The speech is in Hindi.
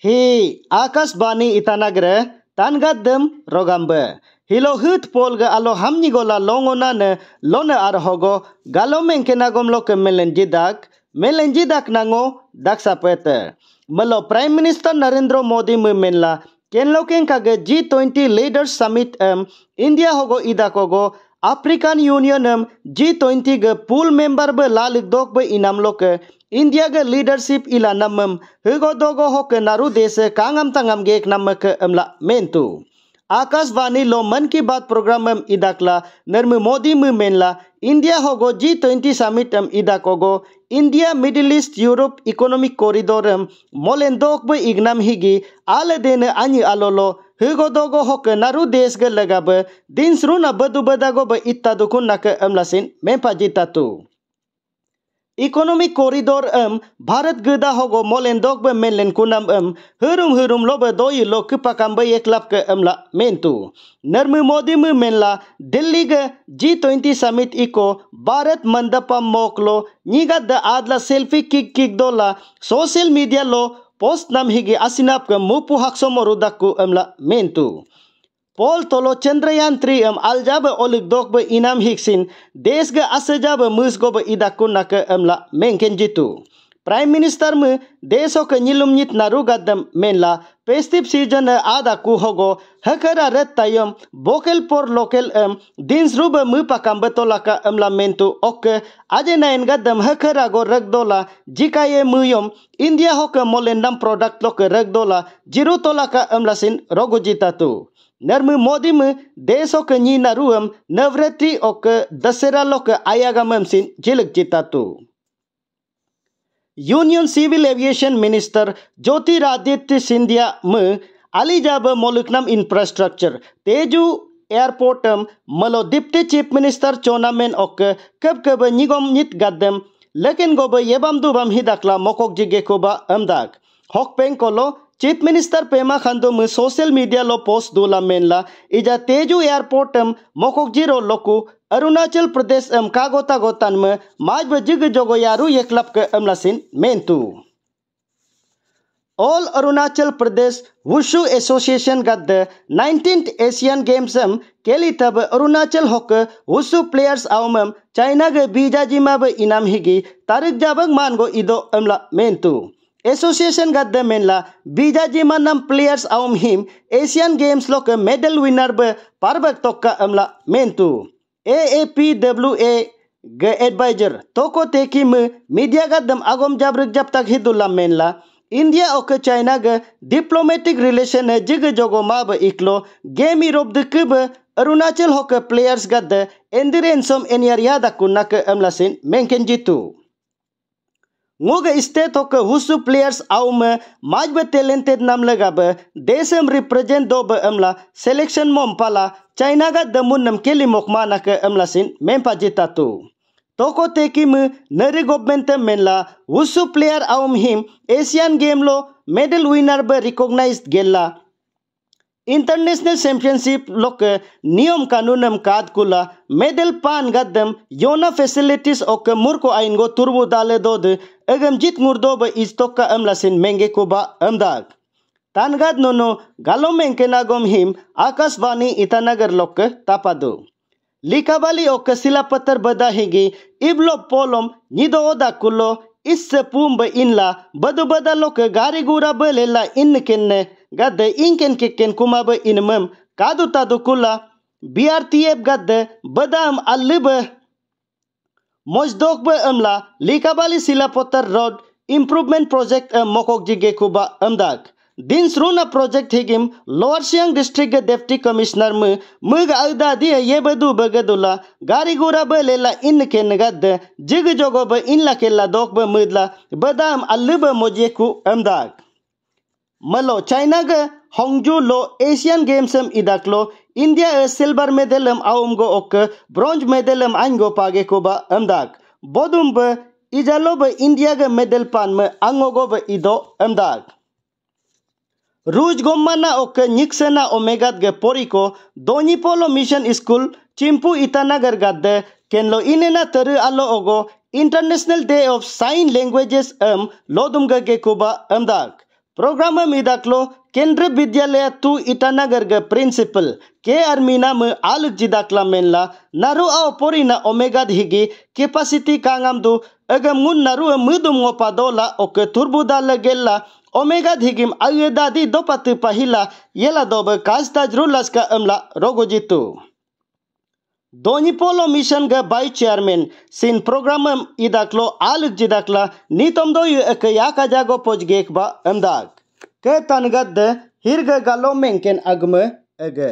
He akasbani itanagre tangaddem rogambe. Hilo hut polga alo hamnigola longonane lone arhogo galo menkenagom loke melenjidak melenjidak nango daksapete. Melo Prime Minister Narendra Modi mumenla केनलोकेन कागे जी ट्वेंटी लीडर्स समिट एम इंडिया होगो इदा कोगो अफ्रीकन यूनियन एम जी ट्वेंटी गे पूल मेंबर बे लालिक दोक बे इनाम लोके India India leadership ila namam hugodogo hoke naru dese kangam tangam gek namak amla mentu. Akashvani लो मन की बात प्रोग्राम एम इदाकला नर्म मोदी मु मेनला इंडिया होगो जी ट्वेंटी समिट एम इदाकोगो India middle east Europe economic corridor एम दोक ब इग्नम हिगी आले देने अन्य आलोलो दोगो होक नारु देश ग लगाब दिन सुरु न बदु बदागो ब इत्ता दुकुन नक एमलासिन जीता तू इकोनॉमिक कॉरिडोर एम भारत गदा हगो मोलेन दोग बे मेलेन कुनम एम हरुम हरुम लोबे दोई लोक पकाम बे एक लाख के एमला मेंतु नरम मोदी मु मेला दिल्ली ग जी समिट इको भारत मंदपम मोकलो निगा द आदला सेल्फी किक किक दोला सोशल मीडिया लो पोस्ट नाम हिगे असिनाप के मुपु हक्सो मरुदाकु एमला मेंतु Pol tolo Chandrayaan 3 am al jabe olik dok be inam hiksin des ga ase jabe mus be idakun nak am la menken jitu. Prime Minister me deso ke nyilum nyit naru gadam men la festive season ada ku hogo hakara ret tayom vocal por local em dins rube mu pakam betola ka am la mentu ok aje na en gadam hakara go rak dola jikaye mu yom India hok molendam product lok ragdola dola jiru tola ka am la sin rogo tu. Nermu modimu deso ke nyina ruam navretri oke dasera loke ayagamem sin jilik jitatu. Union civil aviation minister Jyotiraditya Scindia म अलीजाब मोलुकनम इंफ्रास्ट्रक्चर तेजू एयरपोर्ट मलो डिप्टी चीफ मिनिस्टर चोनामेन ओक कब कब निगम नित गदम लेकिन गोब एबम दुबम ही दखला मोकोक जिगे को बा अमदाक हॉक कोलो चीफ मिनिस्टर पेमा खांडम सोशल मीडिया लो पोस्ट दूला मेनला इजा तेजू एयरपोर्ट मोखोजी रो लोकू अरुणाचल प्रदेश एम कागोता गोतान में माज बजिग जोगो यारू ये क्लब के अमलासिन मेंतू all Arunachal Pradesh wushu association गद नाइनटीन एशियन गेम्स एम केली तब अरुणाचल होक वुशु प्लेयर्स आउम चाइना के बीजा जिमा इनाम हिगी तारिक जाबंग मान गो इदो अमला मेंतू एसोसिएशन गद मेनला बीजा जी मन प्लेयर्स आउम हिम एशियन गेम्स लोक मेडल विनर ब पारबक तोक्का अमला मेंतु ए ए पी डब्ल्यू ए ग एडवाइजर तोको तेकी म मीडिया गदम अगम जब रिक जब तक हिदुल्ला मेनला इंडिया ओके चाइना ग डिप्लोमेटिक रिलेशन है जिग जोगो माब इकलो गेम यूरोप दिकब अरुणाचल होके प्लेयर्स गद एंदिरेनसम एनियर यादा कुन्नक अमला सिन मेंकेन जीतू Ngoga iste toka husu players au me majbe talented nam laga be desem represent do be amla selection mom pala China ga damun nam keli mokmana ke amla sin mempa jita tu. Toko teki me nari government menla husu player au him Asian game lo medal winner be recognized gella international championship लोक नियम कानून काद कुला मेडल पान गदम योना फैसिलिटीज ओक मुर्को आइन गो तुरबु दाले दोद अगम जित मुर्दो ब इज तो का अमलासिन मेंगे को बा अमदाग तानगाद नोनो गालो मेंके नागम हिम आकाशवाणी ईटानगर लोक तापादो लिकाबाली ओक सिला पत्र बदा हेगी इब्लो पोलम निदो ओदा कुलो इस पूम ब इनला बदु बदा लोक गारी गुरा बलेला इन किन्ने gadde inken kikken kumaba inmem kadu tadu kulla BRTF gadde badam allibe mojdokbe amla likabali silapotar road improvement project am mokokjige kuba amdak दिन सरुना प्रोजेक्ट हेगिम लोअर सियांग डिस्ट्रिक्ट के डेप्टी कमिश्नर म मग अदा दिए ये बदु बगदुला गारी गोरा ब लेला इन के नगद जिग जोगो ब इन ला केला दोक ब मदला बदाम अल्लु ब मोजे कु अमदाक मलो चाइना ग होंगजू लो एशियन गेम्स इदाकलो इंडिया ए सिल्वर मेडल आउम गो ओक ब्रॉन्ज मेडल आइन गो पागे को बा अमदाक बोदुम ब इजालो ब इंडिया ग मेडल पान में आंगो गो ब इदो अमदाक रूज गोम्मा ओक निक्सना ओमेगा ग पोरिको दोनीपोलो मिशन स्कूल चिंपू इतानगर गद केनलो इनेना तर आलो ओगो international day of sign languages एम लोदुम ग के कोबा अमदाक प्रोग्राम मीदाकलो केंद्र विद्यालय तू इटानगर के प्रिंसिपल के अर्मीना आल आलू जिदाकला मेनला नरु आ पोरी ना ओमेगा दिगी कैपेसिटी कांगम दु अगम मुन नरु मुदुम ओपादोला ओके तुरबुदा लगेला ओमेगा दिगिम अगे दादी दोपत पहिला येला दोब काजता जरुलस का अमला रोगो Doni Polo Mission ga by chairman sin program idaklo al jidakla nitom do ek yaka jago poj gek ba amdak ke tan gad galo menken agme ege